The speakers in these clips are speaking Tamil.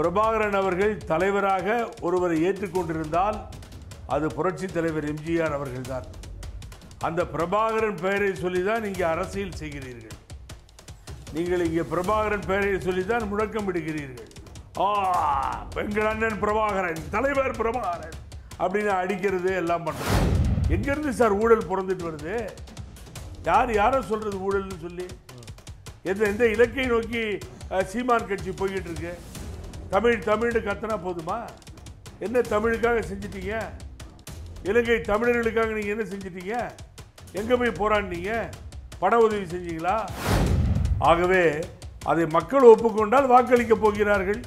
பிரபாகரன் அவர்கள் தலைவராக ஒருவரை ஏற்றுக்கொண்டிருந்தால் அது புரட்சி தலைவர் எம்ஜிஆர் அவர்கள்தான் அந்த பிரபாகரன் பெயரை சொல்லி தான் இங்கே அரசியல் செய்கிறீர்கள் நீங்கள் இங்கே பிரபாகரன் பெயரை சொல்லி தான் முழக்கம் விடுகிறீர்கள் ஆ பெண்கள் அண்ணன் பிரபாகரன் தலைவர் பிரபாகரன் அப்படின்னு அடிக்கிறது எல்லாம் பண்ணுறது எங்கேருந்து சார் ஊழல் பிறந்துட்டு வருது யார் யாரை சொல்கிறது ஊழல்னு சொல்லி எந்த எந்த இலக்கை நோக்கி சீமான் கட்சி போய்கிட்டு இருக்கு தமிழ் தமிழ்னு கத்தனா போதுமா என்ன தமிழுக்காக செஞ்சிட்டீங்க இலங்கை தமிழர்களுக்காக நீங்கள் என்ன செஞ்சிட்டீங்க எங்கே போய் போராடினீங்க பண உதவி செஞ்சீங்களா ஆகவே அதை மக்கள் ஒப்புக்கொண்டால் வாக்களிக்க போகிறார்கள்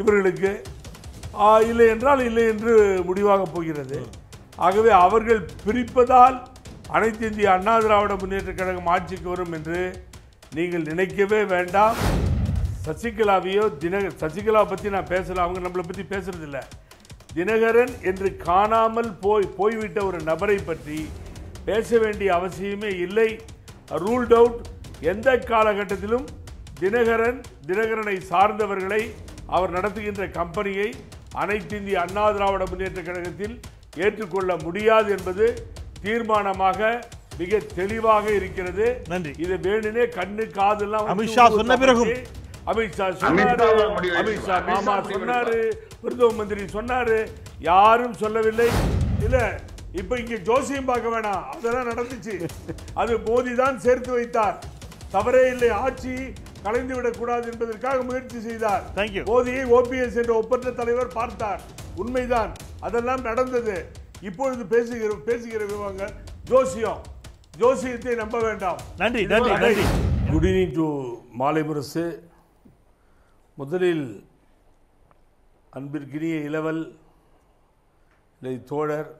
இவர்களுக்கு இல்லை என்றால் இல்லை என்று முடிவாக போகிறது ஆகவே அவர்கள் பிரிப்பதால் அனைத்து இந்திய அண்ணா திராவிட முன்னேற்ற கழகம் ஆட்சிக்கு வரும் என்று நீங்கள் நினைக்கவே வேண்டாம் சசிகலாவையோ தினகர் சசிகலா பற்றி நான் பேசல அவங்க நம்மளை பற்றி பேசுறதில்ல தினகரன் என்று காணாமல் போய் போய்விட்ட ஒரு நபரை பற்றி பேச வேண்டிய அவசியமே இல்லை ரூல்ட் அவுட் எந்த காலகட்டத்திலும் தினகரன் தினகரனை சார்ந்தவர்களை அவர் நடத்துகின்ற கம்பெனியை இந்திய அண்ணா திராவிட முன்னேற்ற கழகத்தில் ஏற்றுக்கொள்ள முடியாது என்பது தீர்மானமாக மிக தெளிவாக இருக்கிறது நன்றி இதை வேணுனே கண்ணு காதெல்லாம் அமித்ஷா சொன்ன பிறகு அமித்ஷா சொன்னாரு அமித்ஷா மாமா சொன்னாரு பிரதம மந்திரி சொன்னாரு யாரும் சொல்லவில்லை இல்ல இப்ப இங்க ஜோசியம் பார்க்க வேணாம் அதெல்லாம் நடந்துச்சு அது மோடி தான் சேர்த்து வைத்தார் தவறே இல்லை ஆட்சி கலைந்து விடக்கூடாது என்பதற்காக முயற்சி செய்தார் மோதியை ஓபிஎஸ் என்ற ஒப்பற்ற தலைவர் பார்த்தார் உண்மைதான் அதெல்லாம் நடந்தது இப்பொழுது பேசுகிற பேசுகிற விவாங்க ஜோசியம் ஜோசியத்தை நம்ப வேண்டாம் நன்றி நன்றி நன்றி குட் ஈவினிங் டு மாலை முரசு முதலில் அன்பிற்கினிய இளவல் தோழர்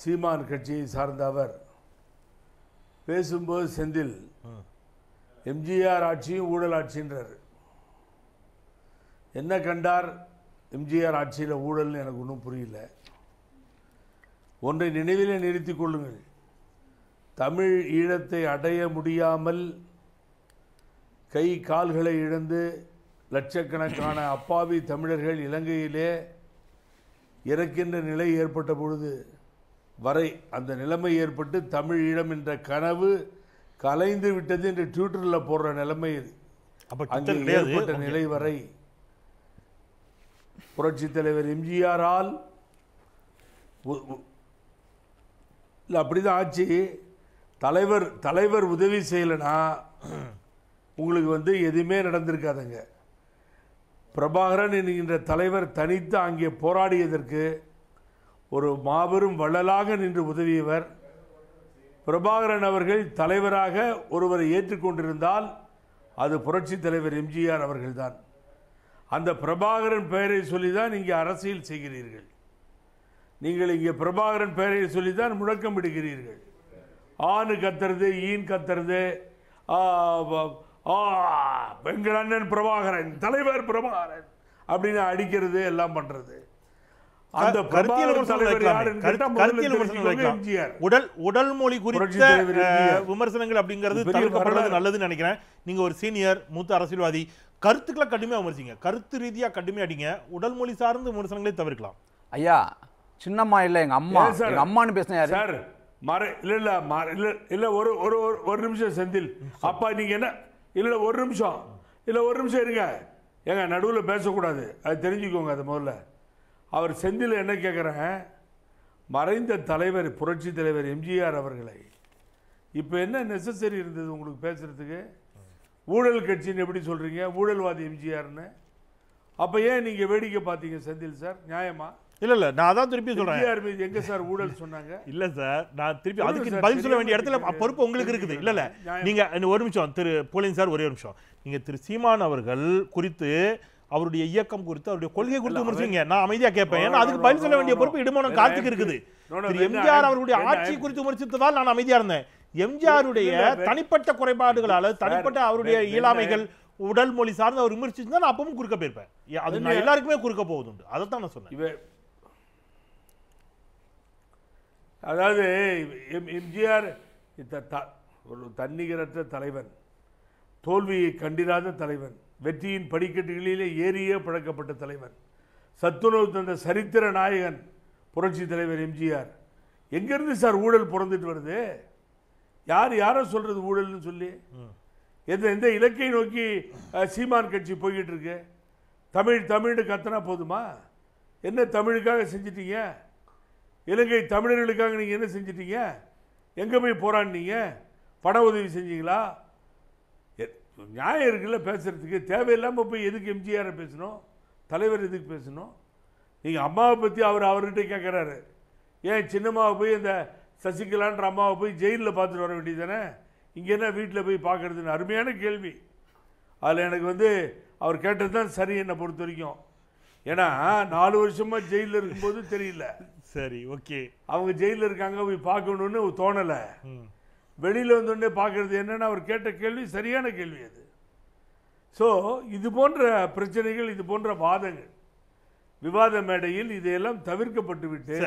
சீமான் கட்சியை சார்ந்த அவர் பேசும்போது செந்தில் எம்ஜிஆர் ஆட்சியும் ஊழல் ஆட்சின்றார் என்ன கண்டார் எம்ஜிஆர் ஆட்சியில் ஊழல்னு எனக்கு ஒன்றும் புரியல ஒன்றை நினைவிலே நிறுத்தி கொள்ளுங்கள் தமிழ் ஈழத்தை அடைய முடியாமல் கை கால்களை இழந்து லட்சக்கணக்கான அப்பாவி தமிழர்கள் இலங்கையிலே இறக்கின்ற நிலை ஏற்பட்ட பொழுது வரை அந்த நிலைமை ஏற்பட்டு தமிழ் ஈழம் என்ற கனவு கலைந்து விட்டது என்று ட்விட்டரில் போடுற நிலைமை இது ஏற்பட்ட நிலை வரை புரட்சி தலைவர் எம்ஜிஆரால் அப்படிதான் ஆச்சு தலைவர் தலைவர் உதவி செய்யலைன்னா உங்களுக்கு வந்து எதுவுமே நடந்திருக்காதுங்க பிரபாகரன் என்கின்ற தலைவர் தனித்து அங்கே போராடியதற்கு ஒரு மாபெரும் வள்ளலாக நின்று உதவியவர் பிரபாகரன் அவர்கள் தலைவராக ஒருவரை ஏற்றுக்கொண்டிருந்தால் அது புரட்சி தலைவர் எம்ஜிஆர் அவர்கள்தான் அந்த பிரபாகரன் பெயரை சொல்லி தான் இங்கே அரசியல் செய்கிறீர்கள் நீங்கள் இங்கே பிரபாகரன் பெயரை சொல்லி தான் முழக்கம் இடுகிறீர்கள் ஆணு கத்துறது ஈன் கத்துறது ஆ எங்கள் அண்ணன் பிரபாகரன் தலைவர் பிரபாகரன் அப்படின்னு அடிக்கிறது எல்லாம் பண்றது அந்த உடல் உடல் மொழி குறித்த விமர்சனங்கள் அப்படிங்கிறது தவிர்க்கப்படுறது நல்லதுன்னு நினைக்கிறேன் நீங்க ஒரு சீனியர் மூத்த அரசியல்வாதி கருத்துக்களை கடுமையா விமர்சிங்க கருத்து ரீதியா கடுமையா அடிங்க உடல் மொழி சார்ந்த விமர்சனங்களே தவிர்க்கலாம் ஐயா சின்னம்மா இல்லை எங்க அம்மா எங்கள் அம்மான்னு பேசினேன் சார் இல்ல இல்லை இல்லை இல்லை ஒரு ஒரு ஒரு நிமிஷம் செந்தில் அப்பா நீங்க என்ன இல்லை ஒரு நிமிஷம் இல்லை ஒரு நிமிஷம் இருங்க ஏங்க நடுவில் பேசக்கூடாது அது தெரிஞ்சுக்கோங்க அது முதல்ல அவர் செந்தில் என்ன கேட்குறேன் மறைந்த தலைவர் புரட்சி தலைவர் எம்ஜிஆர் அவர்களை இப்போ என்ன நெசசரி இருந்தது உங்களுக்கு பேசுகிறதுக்கு ஊழல் கட்சின்னு எப்படி சொல்கிறீங்க ஊழல்வாதி எம்ஜிஆர்னு அப்போ ஏன் நீங்கள் வேடிக்கை பார்த்தீங்க செந்தில் சார் நியாயமா இல்ல இல்ல நான் அதான் திருப்பி சொல்றேன் எங்க சார் ஊழல் சொன்னாங்க இல்ல சார் நான் திருப்பி அதுக்கு பதில் சொல்ல வேண்டிய இடத்துல பொறுப்பு உங்களுக்கு இருக்குது இல்ல இல்ல நீங்க ஒரு நிமிஷம் திரு போலிங் சார் ஒரே நிமிஷம் நீங்க திரு சீமான் அவர்கள் குறித்து அவருடைய இயக்கம் குறித்து அவருடைய கொள்கை குறித்து விமர்சிங்க நான் அமைதியா கேட்பேன் ஏன்னா அதுக்கு பதில் சொல்ல வேண்டிய பொறுப்பு இடுமனம் காத்துக்கு இருக்குது எம்ஜிஆர் அவருடைய ஆட்சி குறித்து விமர்சித்ததால் நான் அமைதியா இருந்தேன் எம்ஜிஆருடைய தனிப்பட்ட குறைபாடுகளால் தனிப்பட்ட அவருடைய இயலாமைகள் உடல் மொழி சார்ந்து அவர் விமர்சிச்சுன்னா நான் அப்பவும் குறுக்க போயிருப்பேன் அது நான் எல்லாருக்குமே குறுக்க போகுதுண்டு அதை தான் நான் சொன்னேன் அதாவது எம் எம்ஜிஆர் ஒரு தன்னிகரற்ற தலைவன் தோல்வியை கண்டிராத தலைவன் வெற்றியின் படிக்கட்டுகளிலே ஏறியே பழக்கப்பட்ட தலைவன் சத்துணவு தந்த சரித்திர நாயகன் புரட்சி தலைவர் எம்ஜிஆர் எங்கேருந்து சார் ஊழல் பிறந்துட்டு வருது யார் யாரை சொல்கிறது ஊழல்னு சொல்லி எந்த எந்த இலக்கை நோக்கி சீமான் கட்சி போய்கிட்டு இருக்கு தமிழ் தமிழ்னு கத்தனா போதுமா என்ன தமிழுக்காக செஞ்சிட்டீங்க இலங்கை தமிழர்களுக்காக நீங்கள் என்ன செஞ்சிட்டீங்க எங்கே போய் போராடினீங்க பட உதவி செஞ்சீங்களா நியாயம் இருக்குல்ல பேசுகிறதுக்கு தேவையில்லாமல் போய் எதுக்கு எம்ஜிஆரை பேசணும் தலைவர் எதுக்கு பேசணும் நீங்கள் அம்மாவை பற்றி அவர் அவர்கிட்ட கேட்குறாரு ஏன் சின்னம்மாவை போய் இந்த சசிகலான்ற அம்மாவை போய் ஜெயிலில் பார்த்துட்டு வர வேண்டியது தானே இங்கே என்ன வீட்டில் போய் பார்க்குறதுன்னு அருமையான கேள்வி அதில் எனக்கு வந்து அவர் கேட்டது தான் சரி என்னை பொறுத்த வரைக்கும் ஏன்னா நாலு வருஷமாக ஜெயிலில் இருக்கும்போது தெரியல சரி ஓகே அவங்க ஜெயிலில் இருக்காங்க போய் பார்க்கணுன்னு தோணலை வெளியில் வந்தோடனே பார்க்குறது என்னென்னு அவர் கேட்ட கேள்வி சரியான கேள்வி அது ஸோ இது போன்ற பிரச்சனைகள் இது போன்ற வாதங்கள் விவாத மேடையில் இதையெல்லாம் தவிர்க்கப்பட்டு விட்டு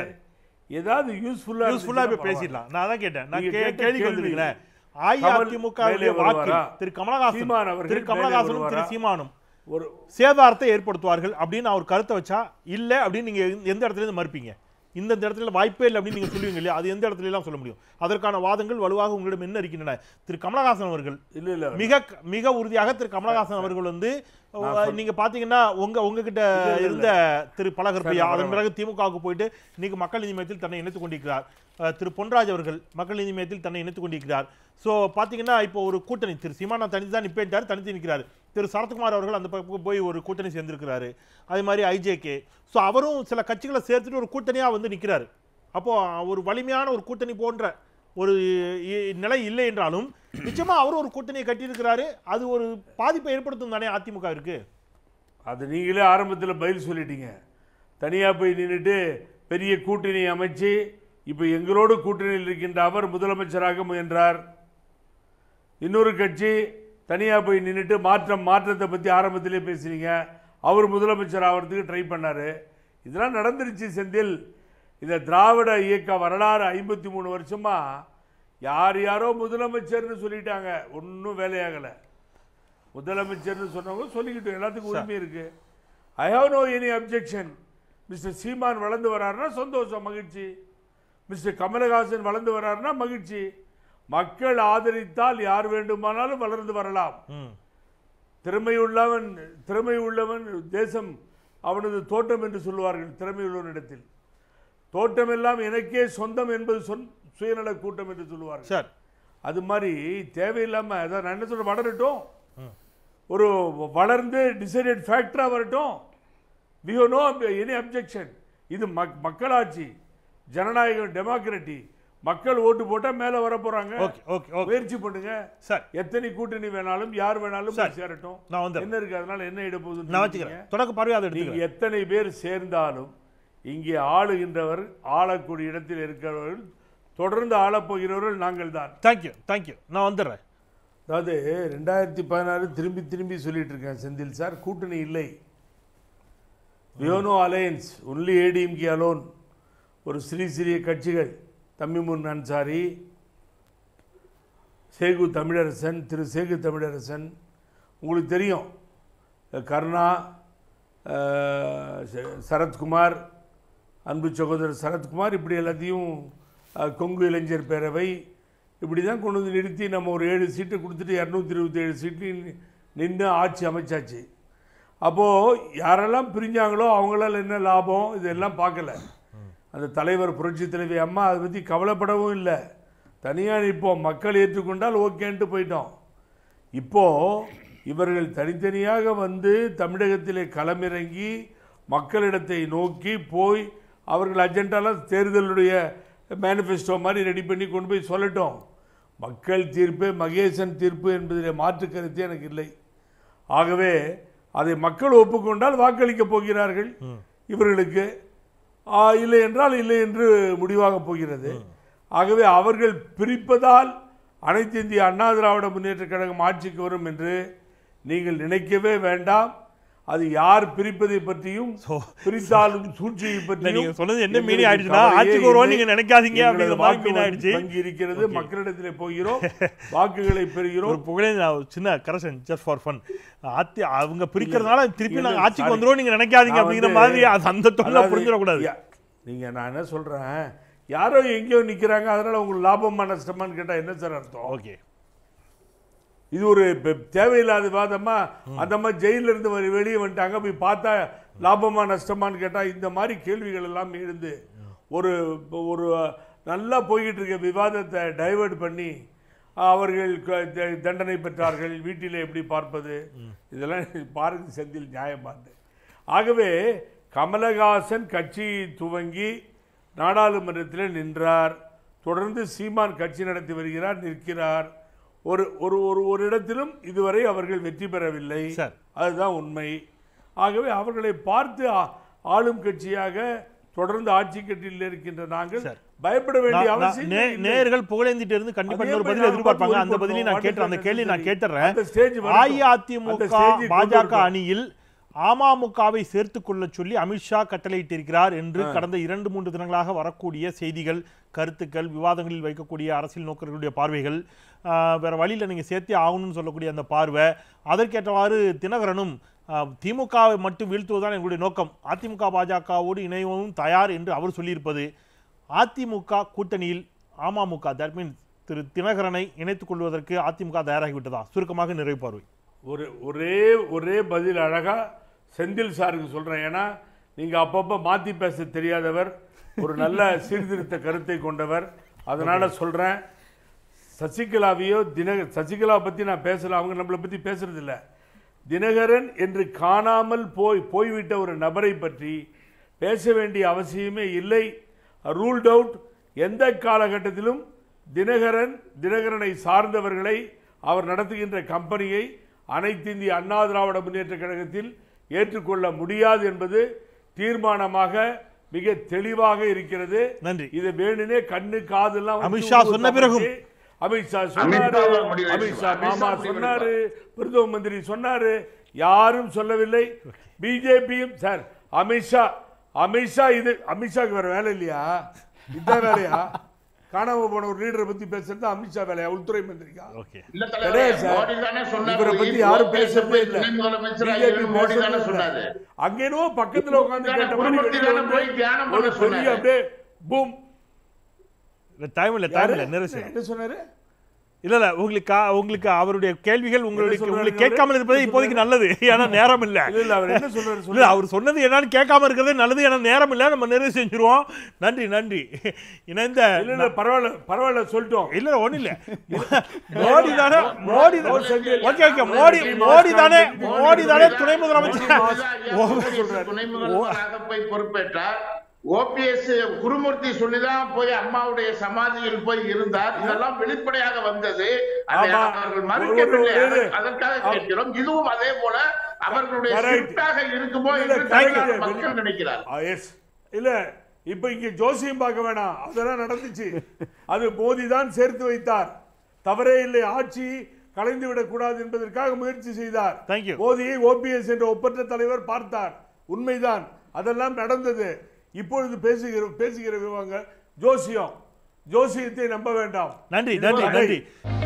ஏதாவது யூஸ்ஃபுல்லாக யூஸ்ஃபுல்லாக பேசிடலாம் நான் தான் கேட்டேன் நான் கேள்வி வந்துருக்கேன் அஇஅதிமுக வாக்கு திரு கமலஹாசன் திரு கமலஹாசனும் திரு சீமானும் ஒரு சேதாரத்தை ஏற்படுத்துவார்கள் அப்படின்னு அவர் கருத்தை வச்சா இல்லை அப்படின்னு நீங்கள் எந்த இடத்துல இருந்து மறுப்பீங்க இந்த இடத்துல வாய்ப்பே இல்லை அப்படின்னு நீங்கள் சொல்லுவீங்க இல்லையா அது எந்த இடத்துலலாம் சொல்ல முடியும் அதற்கான வாதங்கள் வலுவாக உங்களிடம் என்ன இருக்கின்றன திரு கமலஹாசன் அவர்கள் இல்லை இல்லை மிக மிக உறுதியாக திரு கமலஹாசன் அவர்கள் வந்து நீங்கள் பார்த்தீங்கன்னா உங்கள் உங்ககிட்ட இருந்த திரு பலகர்பையா அதன் பிறகு திமுகவுக்கு போயிட்டு இன்னைக்கு மக்கள் நீதி மையத்தில் தன்னை இணைத்துக் கொண்டிருக்கிறார் திரு பொன்ராஜ் அவர்கள் மக்கள் நீதி மையத்தில் தன்னை இணைத்துக் கொண்டிருக்கிறார் ஸோ பார்த்தீங்கன்னா இப்போ ஒரு கூட்டணி திரு சீமானா தனித்து தான் நிப்பேட்டார் தனித்து நிற்கிறார் திரு சரத்குமார் அவர்கள் அந்த பக்கம் போய் ஒரு கூட்டணி சேர்ந்திருக்கிறாரு அதே மாதிரி ஐஜேகே ஸோ அவரும் சில கட்சிகளை சேர்த்துட்டு ஒரு கூட்டணியாக வந்து நிற்கிறாரு அப்போது ஒரு வலிமையான ஒரு கூட்டணி போன்ற ஒரு நிலை இல்லை என்றாலும் நிச்சயமாக அவரும் ஒரு கூட்டணியை கட்டியிருக்கிறாரு அது ஒரு பாதிப்பை ஏற்படுத்தும் தானே அதிமுகவிற்கு அது நீங்களே ஆரம்பத்தில் பதில் சொல்லிட்டீங்க தனியாக போய் நின்றுட்டு பெரிய கூட்டணி அமைச்சு இப்போ எங்களோடு கூட்டணியில் இருக்கின்ற அவர் முதலமைச்சராக முயன்றார் இன்னொரு கட்சி தனியாக போய் நின்றுட்டு மாற்றம் மாற்றத்தை பற்றி ஆரம்பத்திலே பேசுனீங்க அவர் முதலமைச்சர் ஆகிறதுக்கு ட்ரை பண்ணார் இதெல்லாம் நடந்துருச்சு செந்தில் இந்த திராவிட இயக்க வரலாறு ஐம்பத்தி மூணு வருஷமாக யார் யாரோ முதலமைச்சர்னு சொல்லிட்டாங்க ஒன்றும் வேலையாகலை முதலமைச்சர்னு சொன்னவங்க சொல்லிக்கிட்டோம் எல்லாத்துக்கும் உரிமை இருக்குது I have no any objection mister Seeman வளர்ந்து வராருன்னா சந்தோஷம் மகிழ்ச்சி மிஸ்டர் கமலஹாசன் வளர்ந்து வராருன்னா மகிழ்ச்சி மக்கள் ஆதரித்தால் யார் வேண்டுமானாலும் வளர்ந்து வரலாம் திறமையுள்ளவன் திறமை உள்ளவன் தேசம் அவனது தோட்டம் என்று சொல்லுவார்கள் இடத்தில் தோட்டம் எல்லாம் எனக்கே சொந்தம் என்பது சொன் சுயநல கூட்டம் என்று சொல்லுவார்கள் சார் அது மாதிரி தேவையில்லாமல் அதான் நான் என்ன சொல்ல வளரட்டும் ஒரு வளர்ந்து டிசைடட் ஃபேக்டராக வரட்டும் வி ஹோ நோ எனி அப்ஜெக்ஷன் இது மக் மக்களாட்சி ஜனநாயகம் டெமோக்ரட்டி மக்கள் ஓட்டு போட்டா மேல வர போறாங்க முயற்சி பண்ணுங்க சார் எத்தனை கூட்டணி வேணாலும் யார் வேணாலும் சேரட்டும் நான் என்ன இருக்கு அதனால என்ன இட போகுது நான் வச்சுக்கிறேன் தொடக்க பார்வையாக நீங்க எத்தனை பேர் சேர்ந்தாலும் இங்கே ஆளுகின்றவர் ஆளக்கூடிய இடத்தில் இருக்கிறவர்கள் தொடர்ந்து ஆளப்போகிறவர்கள் நாங்கள் தான் தேங்க்யூ தேங்க்யூ நான் வந்துடுறேன் அதாவது ரெண்டாயிரத்தி பதினாறு திரும்பி திரும்பி சொல்லிட்டு இருக்கேன் செந்தில் சார் கூட்டணி இல்லை வியோனோ அலையன்ஸ் ஒன்லி ஏடிஎம்கே அலோன் ஒரு சிறிய சிறிய கட்சிகள் தம்மிமுன் அன்சாரி சேகு தமிழரசன் திரு சேகு தமிழரசன் உங்களுக்கு தெரியும் கருணா சரத்குமார் அன்பு சகோதரர் சரத்குமார் இப்படி எல்லாத்தையும் கொங்கு இளைஞர் பேரவை இப்படி தான் கொண்டு வந்து நிறுத்தி நம்ம ஒரு ஏழு சீட்டு கொடுத்துட்டு இரநூத்தி இருபத்தி ஏழு சீட்டு நின்று ஆட்சி அமைச்சாச்சு அப்போது யாரெல்லாம் பிரிஞ்சாங்களோ அவங்களால என்ன லாபம் இதெல்லாம் பார்க்கல அந்த தலைவர் புரட்சி தலைவி அம்மா அதை பற்றி கவலைப்படவும் இல்லை தனியாக நிற்போம் மக்கள் ஏற்றுக்கொண்டால் ஓகேன்ட்டு போயிட்டோம் இப்போது இவர்கள் தனித்தனியாக வந்து தமிழகத்திலே களமிறங்கி மக்களிடத்தை நோக்கி போய் அவர்கள் அஜெண்டாலாம் தேர்தலுடைய மேனிஃபெஸ்டோ மாதிரி ரெடி பண்ணி கொண்டு போய் சொல்லட்டும் மக்கள் தீர்ப்பு மகேசன் தீர்ப்பு என்பதில் மாற்று கருத்து எனக்கு இல்லை ஆகவே அதை மக்கள் ஒப்புக்கொண்டால் வாக்களிக்கப் போகிறார்கள் இவர்களுக்கு இல்லை என்றால் இல்லை என்று முடிவாக போகிறது ஆகவே அவர்கள் பிரிப்பதால் அனைத்து இந்திய அண்ணா திராவிட முன்னேற்ற கழகம் ஆட்சிக்கு வரும் என்று நீங்கள் நினைக்கவே வேண்டாம் அது யார் பிரிப்பதை பற்றியும் பிரித்தாலும் சூழ்ச்சியை பற்றி நீங்க சொன்னது என்ன மீனி ஆயிடுச்சுன்னா ஆட்சிக்கு ஒரு நீங்க நினைக்காதீங்க அப்படிங்கிற வாக்கு மீன் ஆயிடுச்சு தங்கி இருக்கிறது மக்களிடத்தில் போகிறோம் வாக்குகளை பெறுகிறோம் ஒரு புகழே சின்ன கரெக்ஷன் ஜஸ்ட் ஃபார் ஃபன் ஆத்தி அவங்க பிரிக்கிறதுனால திருப்பி நாங்கள் ஆட்சிக்கு வந்துடும் நீங்க நினைக்காதீங்க அப்படிங்கிற மாதிரி அது அந்த தொழில புரிஞ்சிடக்கூடாது நீங்க நான் என்ன சொல்றேன் யாரோ எங்கேயோ நிற்கிறாங்க அதனால உங்களுக்கு லாபமா நஷ்டமான்னு கேட்டால் என்ன சார் அர்த்தம் ஓகே இது ஒரு தேவையில்லாத விவாதமாக அந்த மாதிரி இருந்து வெளியே வந்துட்டாங்க போய் பார்த்தா லாபமா நஷ்டமான்னு கேட்டால் இந்த மாதிரி கேள்விகள் எல்லாம் எழுந்து ஒரு ஒரு நல்லா போய்கிட்டு இருக்க விவாதத்தை டைவர்ட் பண்ணி அவர்கள் தண்டனை பெற்றார்கள் வீட்டில் எப்படி பார்ப்பது இதெல்லாம் பாரதி செந்தில் நியாயமாண்டு ஆகவே கமலஹாசன் கட்சி துவங்கி நாடாளுமன்றத்தில் நின்றார் தொடர்ந்து சீமான் கட்சி நடத்தி வருகிறார் நிற்கிறார் ஒரு ஒரு ஒரு ஒரு இடத்திலும் இதுவரை அவர்கள் வெற்றி பெறவில்லை அதுதான் உண்மை ஆகவே அவர்களை பார்த்து ஆளும் கட்சியாக தொடர்ந்து ஆட்சி கட்டியில் இருக்கின்ற நாங்கள் பயப்பட வேண்டிய அவசியம் நேர்கள் புகழேந்திட்டு இருந்து கண்டிப்பா ஒரு பதில் எதிர்பார்ப்பாங்க அந்த பதிலையும் நான் கேட்டுறேன் அந்த கேள்வி நான் கேட்டுறேன் அஇஅதிமுக பாஜக அணியில் அமமுகவை சேர்த்து கொள்ள சொல்லி அமித்ஷா கட்டளையிட்டிருக்கிறார் என்று கடந்த இரண்டு மூன்று தினங்களாக வரக்கூடிய செய்திகள் கருத்துக்கள் விவாதங்களில் வைக்கக்கூடிய அரசியல் நோக்கர்களுடைய பார்வைகள் வேற வழியில் நீங்கள் சேர்த்தே ஆகணும்னு சொல்லக்கூடிய அந்த பார்வை அதற்கேற்றவாறு தினகரனும் திமுகவை மட்டும் வீழ்த்துவதுதான் எங்களுடைய நோக்கம் அதிமுக பாஜகவோடு இணைவதும் தயார் என்று அவர் சொல்லியிருப்பது அதிமுக கூட்டணியில் அமமுக தட் மீன்ஸ் திரு தினகரனை இணைத்துக் கொள்வதற்கு அதிமுக தயாராகிவிட்டதா சுருக்கமாக நிறைவு பார்வை ஒரு ஒரே ஒரே பதில் அழகாக செந்தில் சாருக்கு சொல்கிறேன் ஏன்னா நீங்கள் அப்பப்போ மாற்றி பேச தெரியாதவர் ஒரு நல்ல சீர்திருத்த கருத்தை கொண்டவர் அதனால் சொல்கிறேன் சசிகலாவையோ தினகர் சசிகலா பற்றி நான் பேசலை அவங்க நம்மளை பற்றி பேசுகிறதில்ல தினகரன் என்று காணாமல் போய் போய்விட்ட ஒரு நபரை பற்றி பேச வேண்டிய அவசியமே இல்லை ரூல்ட் அவுட் எந்த காலகட்டத்திலும் தினகரன் தினகரனை சார்ந்தவர்களை அவர் நடத்துகின்ற கம்பெனியை அனைத்து இந்திய அண்ணா திராவிட முன்னேற்ற கழகத்தில் ஏற்றுக்கொள்ள முடியாது என்பது தீர்மானமாக மிக தெளிவாக இருக்கிறது நன்றி இது வேணுனே கண்ணு காதெல்லாம் அமித்ஷா சொன்ன பிறகு அமித்ஷா சொன்னாரு அமித்ஷா மாமா சொன்னாரு பிரதம மந்திரி சொன்னாரு யாரும் சொல்லவில்லை பிஜேபியும் சார் அமித்ஷா அமித்ஷா இது அமித்ஷாக்கு வேற வேலை இல்லையா இதான் வேலையா காணாம போன ஒரு லீடரை பத்தி பேசுறது அமித்ஷா வேலையா உள்துறை மந்திரிக்கா கிடையாது சார் இவரை பத்தி யாரும் பேசுறதே இல்ல பிஜேபி அங்கேனோ பக்கத்துல உட்காந்து கேட்ட ஒரு அப்படியே பூம் டைம் இல்ல டைம் இல்ல என்ன சொன்னாரு இல்லை இல்லை உங்களுக்கு உங்களுக்கு அவருடைய கேள்விகள் உங்களுடைய உங்களுக்கு கேட்காமல் இருப்பதே இப்போதைக்கு நல்லது ஏன்னா நேரம் இல்லை இல்ல அவர் என்ன சொல்றாரு இல்ல அவர் சொன்னது என்னன்னு கேட்காம இருக்கிறதே நல்லது ஏன்னா நேரம் இல்ல நம்ம நிறைவு செஞ்சிருவோம் நன்றி நன்றி இணைந்த இல்லை பரவாயில்ல பரவாயில்ல சொல்லிட்டோம் இல்லை ஒன்றும் இல்லை மோடி தானே மோடி ஓகே ஓகே மோடி மோடி தானே மோடி தானே துணை முதலமைச்சர் துணை முதலமைச்சராக பொறுப்பேற்றார் ஓபிஎஸ் குருமூர்த்தி சொல்லிதான் போய் அம்மாவுடைய சமாதியில் போய் இருந்தார் இதெல்லாம் வெளிப்படையாக வந்தது அவர்கள் மறுக்கவில்லை அதற்காக கேட்கிறோம் இதுவும் அதே போல அவர்களுடைய இருக்குமோ என்று மக்கள் நினைக்கிறார் இல்ல இப்ப இங்க ஜோசியம் பார்க்க வேணாம் அதெல்லாம் நடந்துச்சு அது மோதி தான் சேர்த்து வைத்தார் தவறே இல்லை ஆட்சி கலைந்து விடக்கூடாது என்பதற்காக முயற்சி செய்தார் மோதியை ஓபிஎஸ் என்ற ஒப்பற்ற தலைவர் பார்த்தார் உண்மைதான் அதெல்லாம் நடந்தது இப்பொழுது பேசுகிற பேசுகிற விவங்க ஜோசியம் ஜோசியத்தை நம்ப வேண்டாம் நன்றி நன்றி நன்றி